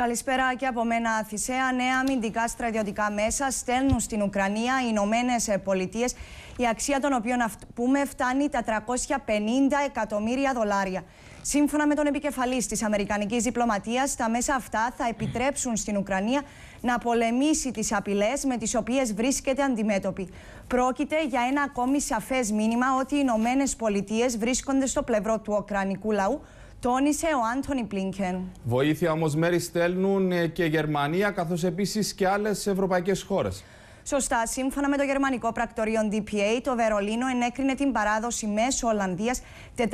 Καλησπέρα και από μένα, Θησέα. Νέα αμυντικά στρατιωτικά μέσα στέλνουν στην Ουκρανία οι Ηνωμένες Πολιτείες, η αξία των οποίων πούμε φτάνει τα 350 εκατομμύρια δολάρια. Σύμφωνα με τον επικεφαλής της Αμερικανικής Διπλωματίας, τα μέσα αυτά θα επιτρέψουν στην Ουκρανία να πολεμήσει τις απειλές με τις οποίες βρίσκεται αντιμέτωπη. Πρόκειται για ένα ακόμη σαφές μήνυμα ότι οι Ηνωμένες Πολιτείες βρίσκονται στο πλευρό του Ουκρανικού λαού τόνισε ο Άντωνι Πλίνκεν. Βοήθεια όμως μέρη στέλνουν ε, και Γερμανία καθώς επίσης και άλλες ευρωπαϊκές χώρες. Σωστά, σύμφωνα με το γερμανικό πρακτορείο DPA, το Βερολίνο ενέκρινε την παράδοση μέσω Ολλανδίας 400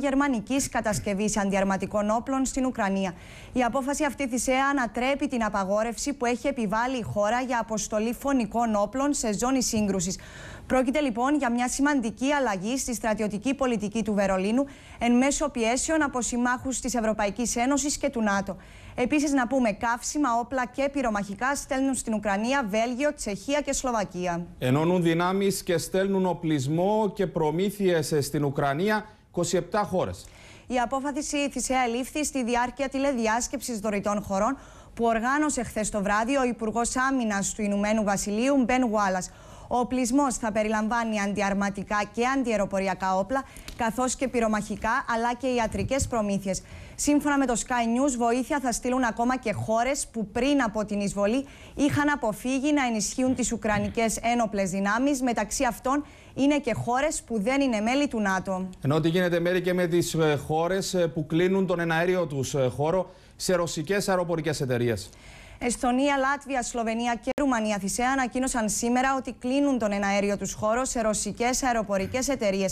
γερμανικής κατασκευής αντιαρματικών όπλων στην Ουκρανία. Η απόφαση αυτή τη ΕΑ ανατρέπει την απαγόρευση που έχει επιβάλει η χώρα για αποστολή φωνικών όπλων σε ζώνη σύγκρουσης. Πρόκειται λοιπόν για μια σημαντική αλλαγή στη στρατιωτική πολιτική του Βερολίνου εν μέσω πιέσεων από συμμάχους της Ευρωπαϊκής Ένωσης και του ΝΑΤΟ. Επίσης, να πούμε καύσιμα, όπλα και πυρομαχικά στέλνουν στην Ουκρανία, Βέλγιο, Τσεχία. Τσεχία και Σλοβακία. Ενώνουν δυνάμεις και στέλνουν οπλισμό και προμήθειες στην Ουκρανία 27 χώρες. Η απόφαση θυσία ελήφθη στη διάρκεια τηλεδιάσκεψης δωρητών χωρών που οργάνωσε χθες το βράδυ ο Υπουργός Άμυνας του Ηνωμένου Βασιλείου Μπεν Γουάλλα. Ο οπλισμός θα περιλαμβάνει αντιαρματικά και αντιεροποριακά όπλα, καθώς και πυρομαχικά αλλά και ιατρικές προμήθειες. Σύμφωνα με το Sky News, βοήθεια θα στείλουν ακόμα και χώρες που πριν από την εισβολή είχαν αποφύγει να ενισχύουν τις Ουκρανικές ένοπλες δυνάμεις. Μεταξύ αυτών είναι και χώρες που δεν είναι μέλη του ΝΑΤΟ. Ενώ τι γίνεται μέρη και με τις ε, χώρες ε, που κλείνουν τον εναέριο τους ε, χώρο σε ρωσικές αεροπορικές εταιρείες. Εσθονία, Λάτβια, Σλοβενία και Ρουμανία θυσία ανακοίνωσαν σήμερα ότι κλείνουν τον εναέριο τους χώρο σε ρωσικές αεροπορικές εταιρείες.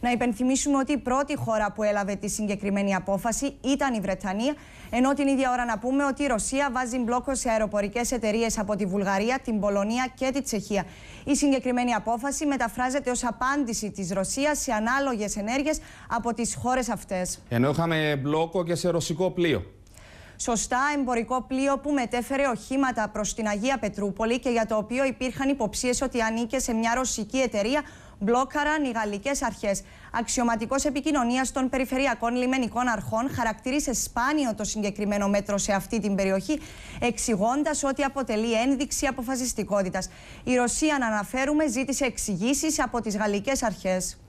Να υπενθυμίσουμε ότι η πρώτη χώρα που έλαβε τη συγκεκριμένη απόφαση ήταν η Βρετανία, ενώ την ίδια ώρα να πούμε ότι η Ρωσία βάζει μπλόκο σε αεροπορικές εταιρείες από τη Βουλγαρία, την Πολωνία και τη Τσεχία. Η συγκεκριμένη απόφαση μεταφράζεται ως απάντηση της Ρωσίας σε ανάλογες ενέργειες από τις χώρες αυτές. Ενώ είχαμε μπλόκο και σε ρωσικό πλοίο σωστά εμπορικό πλοίο που μετέφερε οχήματα προς την Αγία Πετρούπολη και για το οποίο υπήρχαν υποψίες ότι ανήκε σε μια ρωσική εταιρεία μπλόκαραν οι γαλλικές αρχές. Αξιωματικός επικοινωνίας των περιφερειακών λιμενικών αρχών χαρακτήρισε σπάνιο το συγκεκριμένο μέτρο σε αυτή την περιοχή, εξηγώντας ότι αποτελεί ένδειξη αποφασιστικότητας. Η Ρωσία, να αναφέρουμε, ζήτησε εξηγήσεις από τις γαλλικές αρχές.